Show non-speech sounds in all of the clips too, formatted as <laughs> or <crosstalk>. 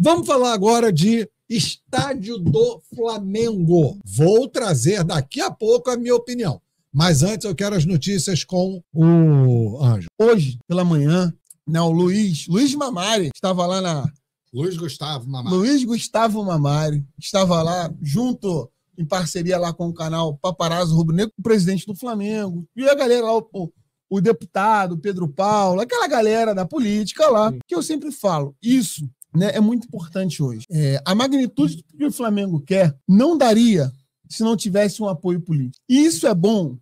Vamos falar agora de Estádio do Flamengo. Vou trazer daqui a pouco a minha opinião. Mas antes eu quero as notícias com o Anjo. Hoje, pela manhã, né, o Luiz, Luiz Mamari, estava lá na. Luiz Gustavo Mamari. Luiz Gustavo Mamari estava lá junto, em parceria lá com o canal Paparazzo Rubro Negro, o presidente do Flamengo. E a galera lá, o, o deputado Pedro Paulo, aquela galera da política lá, Sim. que eu sempre falo, isso né, é muito importante hoje. É, a magnitude do que o Flamengo quer não daria se não tivesse um apoio político. E isso é bom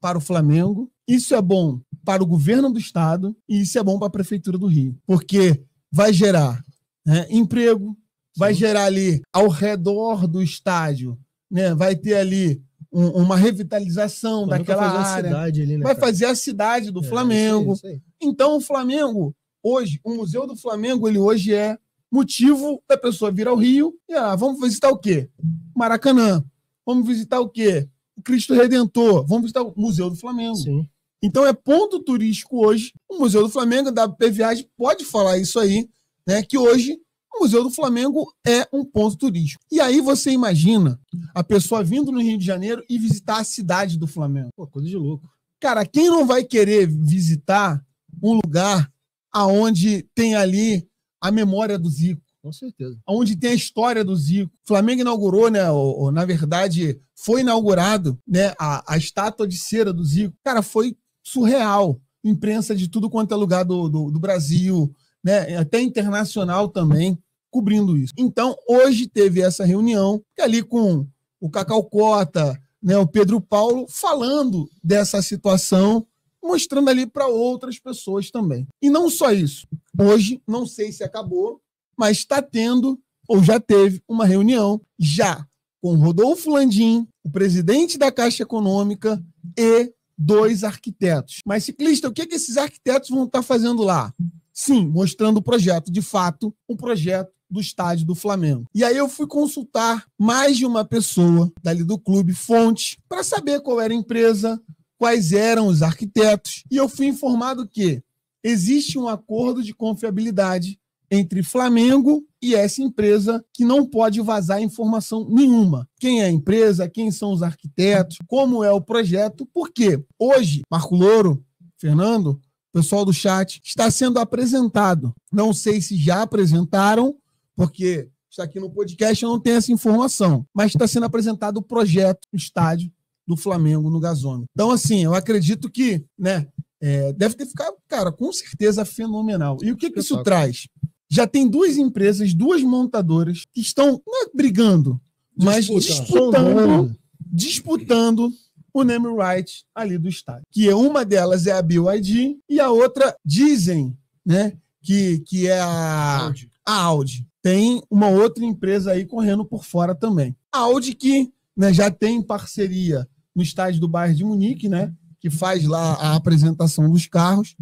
para o Flamengo, isso é bom para o governo do estado e isso é bom para a prefeitura do Rio, porque vai gerar né, emprego, vai Sim. gerar ali ao redor do estádio, né, vai ter ali um, uma revitalização tá daquela área, ali, né, vai fazer a cidade do é, Flamengo. Isso aí, isso aí. Então o Flamengo hoje, o museu do Flamengo ele hoje é motivo da pessoa vir ao Rio e é, ah, vamos visitar o quê? Maracanã. Vamos visitar o quê? O Cristo Redentor. Vamos visitar o Museu do Flamengo. Sim. Então é ponto turístico hoje. O Museu do Flamengo, da WP Viagem, pode falar isso aí, né? Que hoje o Museu do Flamengo é um ponto turístico. E aí você imagina a pessoa vindo no Rio de Janeiro e visitar a cidade do Flamengo. Pô, coisa de louco. Cara, quem não vai querer visitar um lugar aonde tem ali a memória do Zico. Com certeza. Onde tem a história do Zico. O Flamengo inaugurou, né? Ou, ou, na verdade, foi inaugurado né, a, a estátua de cera do Zico. Cara, foi surreal. Imprensa de tudo quanto é lugar do, do, do Brasil, né, até internacional também, cobrindo isso. Então, hoje teve essa reunião, que é ali com o Cacau Cota, né, o Pedro Paulo, falando dessa situação mostrando ali para outras pessoas também. E não só isso. Hoje, não sei se acabou, mas está tendo ou já teve uma reunião já com Rodolfo Landim, o presidente da Caixa Econômica e dois arquitetos. Mas, ciclista, o que, é que esses arquitetos vão estar tá fazendo lá? Sim, mostrando o projeto, de fato, um projeto do estádio do Flamengo. E aí eu fui consultar mais de uma pessoa dali do clube, fonte, para saber qual era a empresa, quais eram os arquitetos, e eu fui informado que existe um acordo de confiabilidade entre Flamengo e essa empresa que não pode vazar informação nenhuma. Quem é a empresa, quem são os arquitetos, como é o projeto, porque hoje, Marco Louro, Fernando, pessoal do chat, está sendo apresentado. Não sei se já apresentaram, porque está aqui no podcast, eu não tenho essa informação, mas está sendo apresentado o projeto do estádio do Flamengo no gasômetro. Então, assim, eu acredito que, né, é, deve ter ficado, cara, com certeza fenomenal. E o que, que isso traz? Já tem duas empresas, duas montadoras que estão não é brigando, mas disputando, disputando o name right ali do estádio. Que é uma delas é a BYD e a outra dizem, né, que, que é a Audi. a Audi. Tem uma outra empresa aí correndo por fora também. A Audi que né, já tem parceria no estádio do bairro de Munique, né? Que faz lá a apresentação dos carros.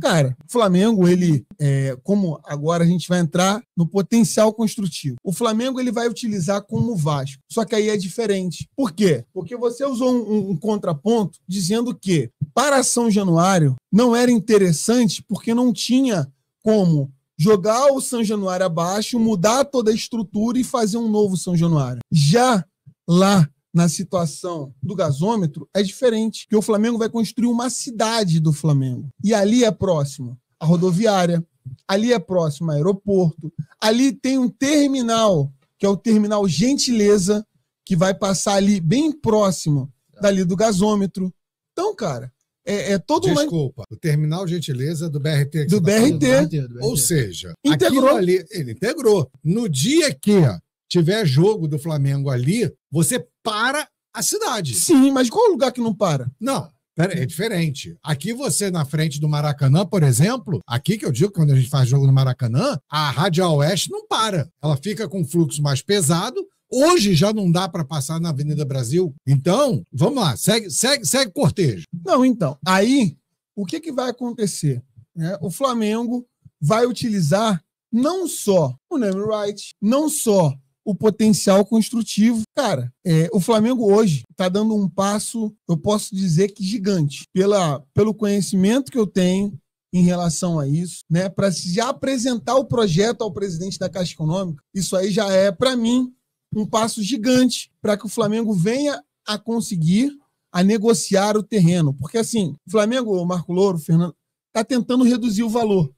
Cara, o Flamengo, ele, é, como agora a gente vai entrar no potencial construtivo. O Flamengo ele vai utilizar como o Vasco. Só que aí é diferente. Por quê? Porque você usou um, um, contraponto dizendo que para São Januário não era interessante porque não tinha como jogar o São Januário abaixo, mudar toda a estrutura e fazer um novo São Januário. Já lá na situação do gasômetro é diferente, que o Flamengo vai construir uma cidade do Flamengo. E ali é próximo a rodoviária, ali é próximo a aeroporto, ali tem um terminal, que é o terminal Gentileza, que vai passar ali bem próximo dali do gasômetro. Então, cara, é, é todo Desculpa, uma... o terminal Gentileza do BRT. Do, tá BRT. Né? do, BRT. Ou seja, integrou. ali, ele integrou. No dia que tiver jogo do Flamengo ali, você para a cidade. Sim, mas qual é o lugar que não para? Não. Pera, é diferente. Aqui você, na frente do Maracanã, por exemplo, aqui que eu digo, quando a gente faz jogo no Maracanã, a Rádio Oeste não para. Ela fica com um fluxo mais pesado, Hoje já não dá para passar na Avenida Brasil. Então, vamos lá, segue, segue, segue cortejo. Não, então. Aí, o que, que vai acontecer? É, o Flamengo vai utilizar não só o name Wright, não só o potencial construtivo. Cara, é, o Flamengo hoje está dando um passo, eu posso dizer que gigante, pela, pelo conhecimento que eu tenho em relação a isso, né? Para se apresentar o projeto ao presidente da Caixa Econômica, isso aí já é, para mim, um passo gigante para que o Flamengo venha a conseguir a negociar o terreno. Porque assim, o Flamengo, o Marco Louro, o Fernando, está tentando reduzir o valor.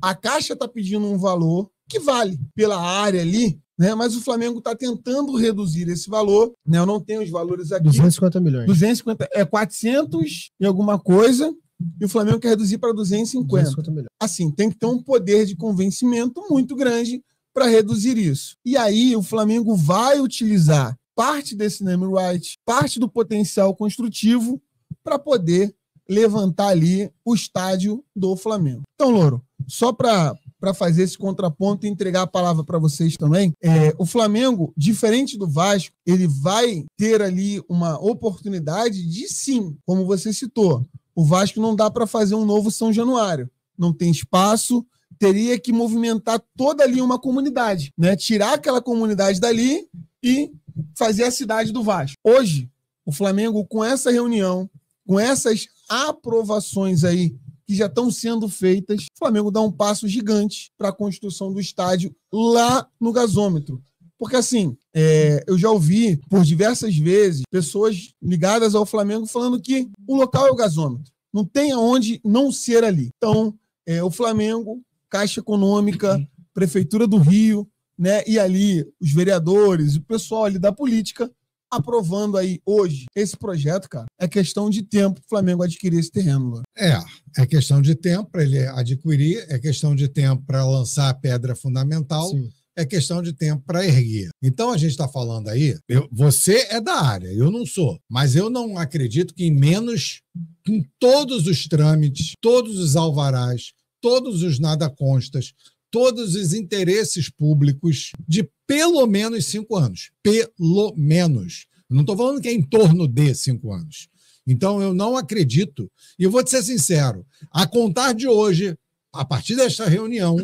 A Caixa está pedindo um valor que vale pela área ali né? Mas o Flamengo está tentando reduzir esse valor. Né? Eu não tenho os valores aqui. 250 milhões. 250, é 400 e alguma coisa. E o Flamengo quer reduzir para 250. 250 milhões. Assim, tem que ter um poder de convencimento muito grande para reduzir isso. E aí o Flamengo vai utilizar parte desse name right, parte do potencial construtivo para poder levantar ali o estádio do Flamengo. Então, Louro, só para para fazer esse contraponto e entregar a palavra para vocês também. É, o Flamengo, diferente do Vasco, ele vai ter ali uma oportunidade de sim, como você citou. O Vasco não dá para fazer um novo São Januário. Não tem espaço, teria que movimentar toda ali uma comunidade, né? Tirar aquela comunidade dali e fazer a cidade do Vasco. Hoje, o Flamengo, com essa reunião, com essas aprovações aí que já estão sendo feitas, o Flamengo dá um passo gigante para a construção do estádio lá no gasômetro. Porque assim, é, eu já ouvi por diversas vezes pessoas ligadas ao Flamengo falando que o local é o gasômetro. Não tem aonde não ser ali. Então, é, o Flamengo, Caixa Econômica, Prefeitura do Rio, né? E ali os vereadores, o pessoal ali da política aprovando aí hoje esse projeto, cara, é questão de tempo o Flamengo adquirir esse terreno, É, é questão de tempo para ele adquirir, é questão de tempo para lançar a pedra fundamental. Sim. É questão de tempo para erguer. Então a gente está falando aí. Eu, você é da área, eu não sou. Mas eu não acredito que em menos, com todos os trâmites, todos os alvarás, todos os nada constas, todos os interesses públicos de pelo menos cinco anos. Pelo menos. Não estou falando que é em torno de cinco anos. Então, eu não acredito. E eu vou te ser sincero: a contar de hoje, a partir desta reunião,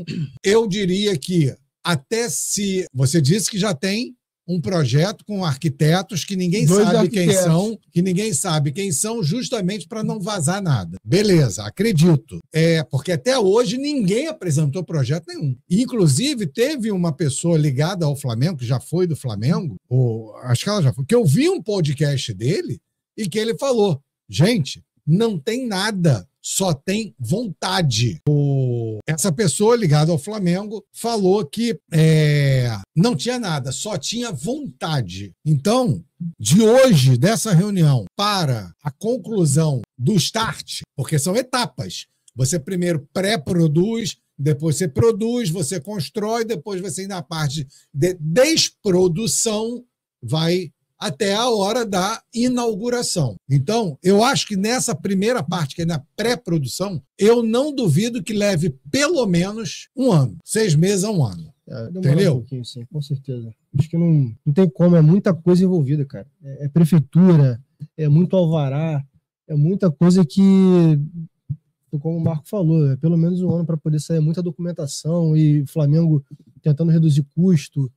eu diria que até se. Você disse que já tem um projeto com arquitetos que ninguém Dois sabe quem são, que ninguém sabe quem são, justamente para não vazar nada. Beleza, acredito. É, porque até hoje ninguém apresentou projeto nenhum. Inclusive, teve uma pessoa ligada ao Flamengo, que já foi do Flamengo, ou acho que ela já foi, que eu vi um podcast dele e que ele falou: gente, não tem nada só tem vontade. O... Essa pessoa ligada ao Flamengo falou que é, não tinha nada, só tinha vontade. Então, de hoje, dessa reunião, para a conclusão do start, porque são etapas. Você primeiro pré-produz, depois você produz, você constrói, depois você, na parte de desprodução, vai até a hora da inauguração. Então, eu acho que nessa primeira parte, que é na pré-produção, eu não duvido que leve pelo menos um ano, seis meses a um ano. É, Entendeu? Um pouquinho, sim, com certeza. Acho que não, não tem como, é muita coisa envolvida, cara. É, é prefeitura, é muito alvará, é muita coisa que, como o Marco falou, é pelo menos um ano para poder sair é muita documentação e Flamengo tentando reduzir custo,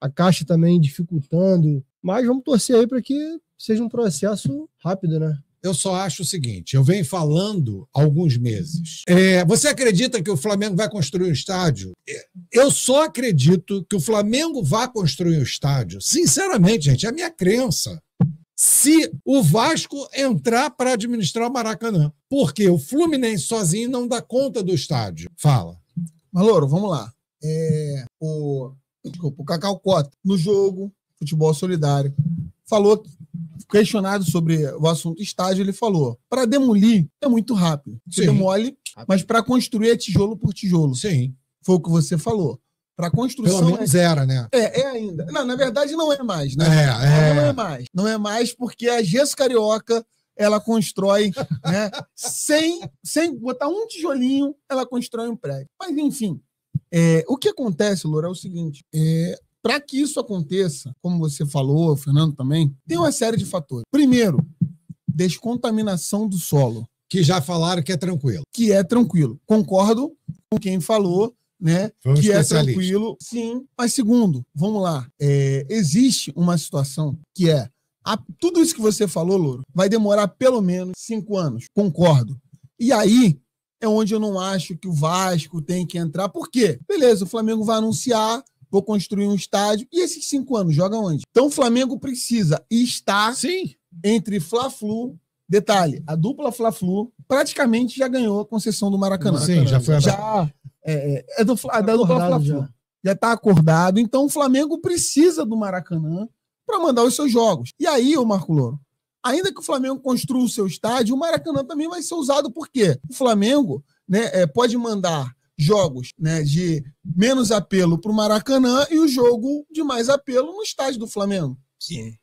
a Caixa também dificultando. Mas vamos torcer aí para que seja um processo rápido, né? Eu só acho o seguinte: eu venho falando há alguns meses. É, você acredita que o Flamengo vai construir um estádio? É, eu só acredito que o Flamengo vai construir um estádio. Sinceramente, gente, é a minha crença se o Vasco entrar para administrar o Maracanã. Porque o Fluminense sozinho não dá conta do estádio. Fala. Malouro, vamos lá. É, o, desculpa, o Cacau Cota, no jogo futebol solidário, falou, questionado sobre o assunto estádio, ele falou: para demolir é muito rápido. Você Sim. demole, mas para construir é tijolo por tijolo. Sim. Foi o que você falou. Para construção. Pelo menos é... era, né? É, é ainda. Não, na verdade, não é mais, né? É, é. Não é mais. Não é mais porque a Gesso Carioca ela constrói, <laughs> né? sem, sem botar um tijolinho, ela constrói um prédio. Mas, enfim, é, o que acontece, Loura, é o seguinte: é, para que isso aconteça, como você falou, Fernando também, tem uma série de fatores. Primeiro, descontaminação do solo. Que já falaram que é tranquilo. Que é tranquilo. Concordo com quem falou né? Vamos que é tranquilo, sim. Mas segundo, vamos lá, é, existe uma situação que é a, tudo isso que você falou, Louro, vai demorar pelo menos cinco anos. Concordo. E aí é onde eu não acho que o Vasco tem que entrar. Por quê? Beleza, o Flamengo vai anunciar vou construir um estádio. E esses cinco anos joga onde? Então o Flamengo precisa estar Sim. entre Fla-Flu. Detalhe, a dupla Fla-Flu praticamente já ganhou a concessão do Maracanã. Sim, já foi a... já, é, é, é do, tá da dupla Fla-Flu. Já está acordado. Então o Flamengo precisa do Maracanã para mandar os seus jogos. E aí, o Marco Louro, ainda que o Flamengo construa o seu estádio, o Maracanã também vai ser usado porque o Flamengo né, é, pode mandar jogos né, de menos apelo para o Maracanã e o jogo de mais apelo no estádio do Flamengo. Sim.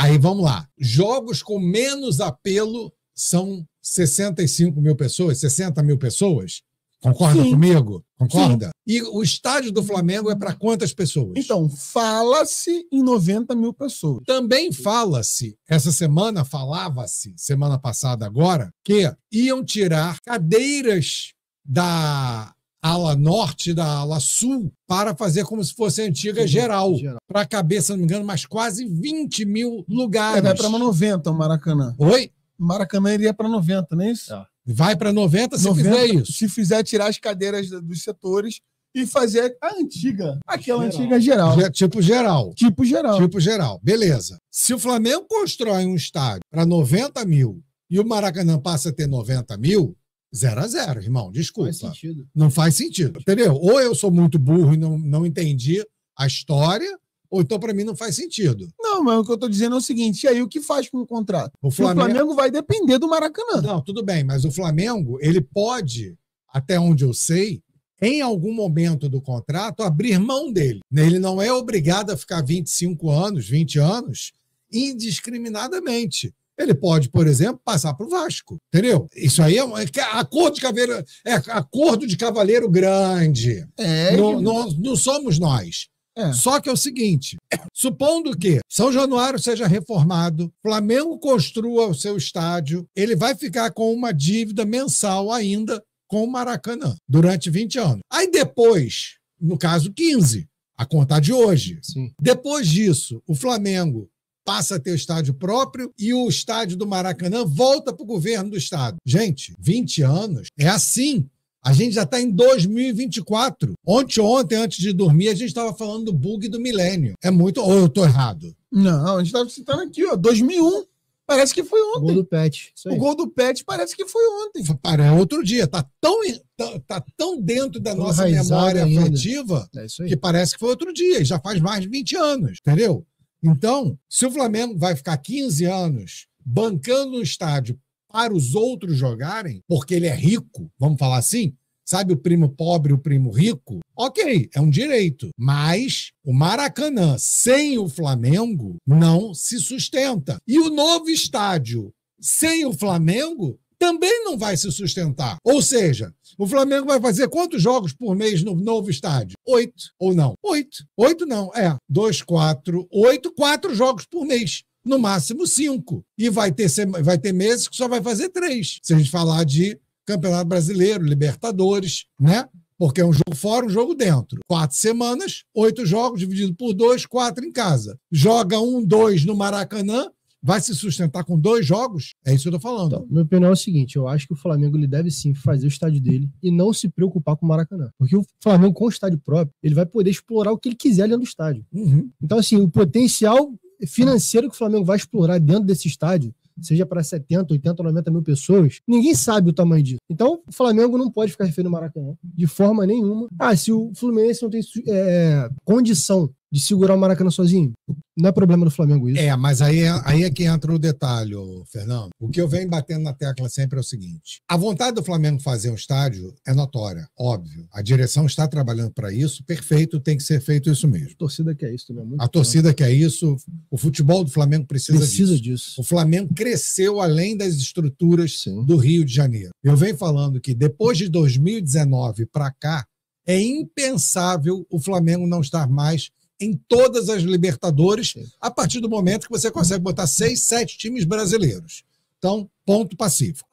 Aí vamos lá. Jogos com menos apelo são 65 mil pessoas, 60 mil pessoas? Concorda Sim. comigo? Concorda? Sim. E o estádio do Flamengo é para quantas pessoas? Então, fala-se em 90 mil pessoas. Também fala-se, essa semana falava-se, semana passada agora, que iam tirar cadeiras da ala norte da ala sul para fazer como se fosse a antiga geral. geral. Para caber, se não me engano, mais quase 20 mil lugares. É, vai para 90 o Maracanã. Oi? Maracanã iria para 90, não é isso? É. Vai para 90 se 90, fizer isso. Se fizer tirar as cadeiras dos setores e fazer a antiga, aquela geral. antiga geral. Ge tipo geral. Tipo geral. Tipo geral. Beleza. Se o Flamengo constrói um estádio para 90 mil e o Maracanã passa a ter 90 mil, Zero a zero, irmão. Desculpa. Faz não faz sentido. Entendeu? Ou eu sou muito burro e não, não entendi a história, ou então para mim não faz sentido. Não, mas o que eu estou dizendo é o seguinte, e aí o que faz com o contrato? O Flamengo... o Flamengo... vai depender do Maracanã. Não, tudo bem, mas o Flamengo, ele pode, até onde eu sei, em algum momento do contrato, abrir mão dele. Ele não é obrigado a ficar 25 anos, 20 anos, indiscriminadamente. Ele pode, por exemplo, passar para o Vasco, entendeu? Isso aí é, é acordo de cavaleiro. é acordo de cavaleiro grande. É. Não, não, não somos nós. É. Só que é o seguinte: supondo que São Januário seja reformado, Flamengo construa o seu estádio, ele vai ficar com uma dívida mensal ainda com o Maracanã durante 20 anos. Aí depois, no caso 15, a contar de hoje. Sim. Depois disso, o Flamengo passa a ter o estádio próprio e o estádio do Maracanã volta para o governo do estado. Gente, 20 anos é assim. A gente já está em 2024. Ontem, ontem, antes de dormir, a gente estava falando do bug do milênio. É muito. Ou eu estou errado? Não, a gente estava citando aqui, ó, 2001. Parece que foi ontem. O gol do Pet. O gol do Pet parece que foi ontem. Para é outro dia. Tá tão, tá, tá tão dentro da nossa memória afetiva é que parece que foi outro dia. Já faz mais de 20 anos, entendeu? Então, se o Flamengo vai ficar 15 anos bancando o estádio para os outros jogarem, porque ele é rico, vamos falar assim, sabe o primo pobre, o primo rico? Ok, é um direito. Mas o Maracanã sem o Flamengo não se sustenta. E o novo estádio sem o Flamengo também não vai se sustentar. Ou seja, o Flamengo vai fazer quantos jogos por mês no novo estádio? Oito ou não? Oito. Oito não, é. Dois, quatro, oito, quatro jogos por mês no máximo cinco. E vai ter, vai ter meses que só vai fazer três. Se a gente falar de Campeonato Brasileiro, Libertadores, né? Porque é um jogo fora, um jogo dentro. Quatro semanas, oito jogos, dividido por dois, quatro em casa. Joga um, dois no Maracanã, vai se sustentar com dois jogos? É isso que eu tô falando. Então, minha opinião é o seguinte: eu acho que o Flamengo ele deve sim fazer o estádio dele e não se preocupar com o Maracanã. Porque o Flamengo, com o estádio próprio, ele vai poder explorar o que ele quiser dentro do estádio. Uhum. Então, assim, o potencial financeiro que o Flamengo vai explorar dentro desse estádio seja para 70, 80, 90 mil pessoas, ninguém sabe o tamanho disso. Então, o Flamengo não pode ficar refém no Maracanã, de forma nenhuma. Ah, se o Fluminense não tem é, condição de segurar o Maracanã sozinho. Não é problema do Flamengo isso. É, mas aí, é, aí é que entra o detalhe, Fernando. O que eu venho batendo na tecla sempre é o seguinte: a vontade do Flamengo fazer um estádio é notória, óbvio. A direção está trabalhando para isso, perfeito, tem que ser feito isso mesmo. A torcida quer isso também. É a torcida bom. quer isso, o futebol do Flamengo precisa, precisa disso. disso. O Flamengo cresceu além das estruturas Sim. do Rio de Janeiro. Eu venho falando que depois de 2019 para cá, é impensável o Flamengo não estar mais em todas as Libertadores, a partir do momento que você consegue botar seis, sete times brasileiros. Então, ponto pacífico.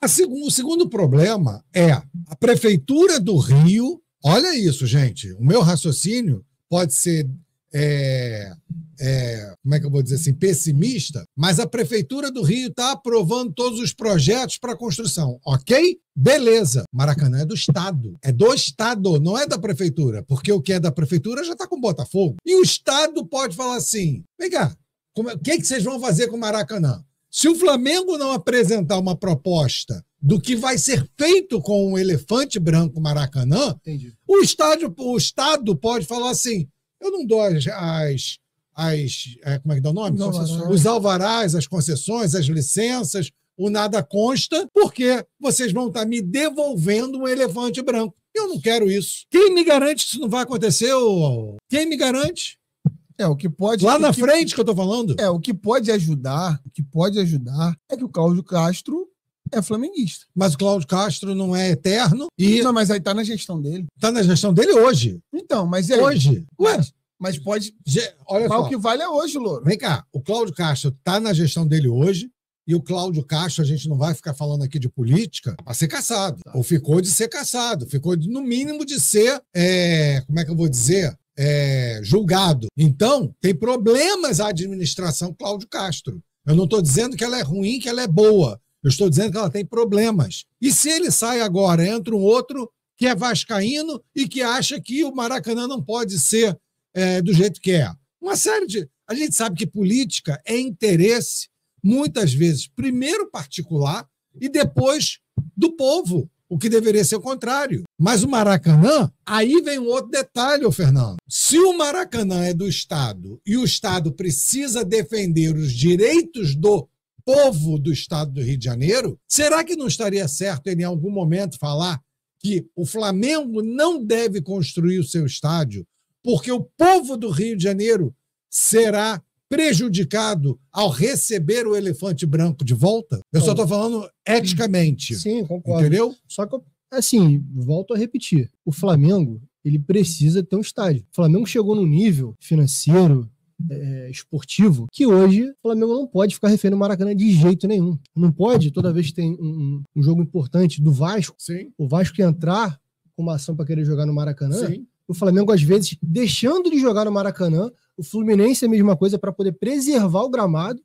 o segundo problema é a Prefeitura do Rio. Olha isso, gente. O meu raciocínio pode ser é, é, como é que eu vou dizer assim, pessimista, mas a Prefeitura do Rio está aprovando todos os projetos para construção, ok? Beleza. Maracanã é do Estado. É do Estado, não é da Prefeitura, porque o que é da Prefeitura já está com Botafogo. E o Estado pode falar assim: vem cá, é, o que, é que vocês vão fazer com o Maracanã? Se o Flamengo não apresentar uma proposta do que vai ser feito com o elefante branco Maracanã, Entendi. o estádio, o Estado pode falar assim: eu não dou as. as, as é, como é que dá o nome? Os alvarás, as concessões, as licenças, o nada consta, porque vocês vão estar tá me devolvendo um elefante branco. Eu não quero isso. Quem me garante que isso não vai acontecer? Ou... Quem me garante? É, o que pode. Lá na que, frente que eu estou falando? É, o que pode ajudar, o que pode ajudar é que o Cláudio Castro é flamenguista. Mas o Cláudio Castro não é eterno. E... Não, mas aí tá na gestão dele. Tá na gestão dele hoje. Então, mas é. Hoje. Ué. Mas, pode. Olha mas só. o que vale é hoje, Louro. Vem cá, o Cláudio Castro tá na gestão dele hoje. E o Cláudio Castro, a gente não vai ficar falando aqui de política, a ser caçado. Tá. Ou ficou de ser caçado. Ficou, de, no mínimo, de ser. É, como é que eu vou dizer? É, julgado. Então, tem problemas a administração Cláudio Castro. Eu não estou dizendo que ela é ruim, que ela é boa. Eu estou dizendo que ela tem problemas. E se ele sai agora, entra um outro que é vascaíno e que acha que o Maracanã não pode ser é, do jeito que é. Uma série de. A gente sabe que política é interesse, muitas vezes, primeiro particular e depois do povo, o que deveria ser o contrário. Mas o Maracanã, aí vem um outro detalhe, Fernando. Se o Maracanã é do Estado e o Estado precisa defender os direitos do povo do estado do Rio de Janeiro, será que não estaria certo ele, em algum momento, falar que o Flamengo não deve construir o seu estádio, porque o povo do Rio de Janeiro será prejudicado ao receber o elefante branco de volta? Eu só estou falando eticamente. Sim, concordo. Entendeu? Só que, assim, volto a repetir: o Flamengo ele precisa ter um estádio. O Flamengo chegou num nível financeiro, é, esportivo, que hoje o Flamengo não pode ficar refém no Maracanã de jeito nenhum. Não pode, toda vez que tem um, um jogo importante do Vasco, Sim. o Vasco entrar com uma ação para querer jogar no Maracanã, Sim. o Flamengo, às vezes, deixando de jogar no Maracanã, o Fluminense é a mesma coisa para poder preservar o gramado.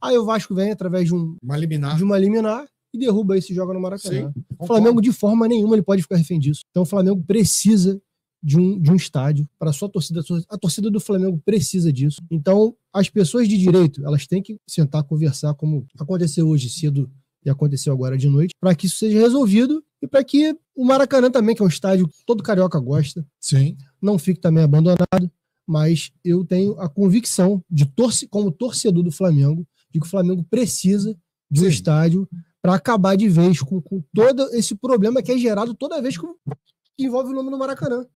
Aí o Vasco vem através de um uma liminar. de uma liminar e derruba esse joga no Maracanã. Sim, o Flamengo, de forma nenhuma, ele pode ficar refém disso. Então o Flamengo precisa de um, de um estádio para sua torcida. A torcida do Flamengo precisa disso. Então, as pessoas de direito, elas têm que sentar, conversar, como aconteceu hoje cedo e aconteceu agora de noite, para que isso seja resolvido e para que o Maracanã também, que é um estádio que todo carioca gosta, Sim. não fique também abandonado. Mas eu tenho a convicção, de torce, como torcedor do Flamengo, de que o Flamengo precisa de um Sim. estádio para acabar de vez com, com todo esse problema que é gerado toda vez que envolve o nome do Maracanã.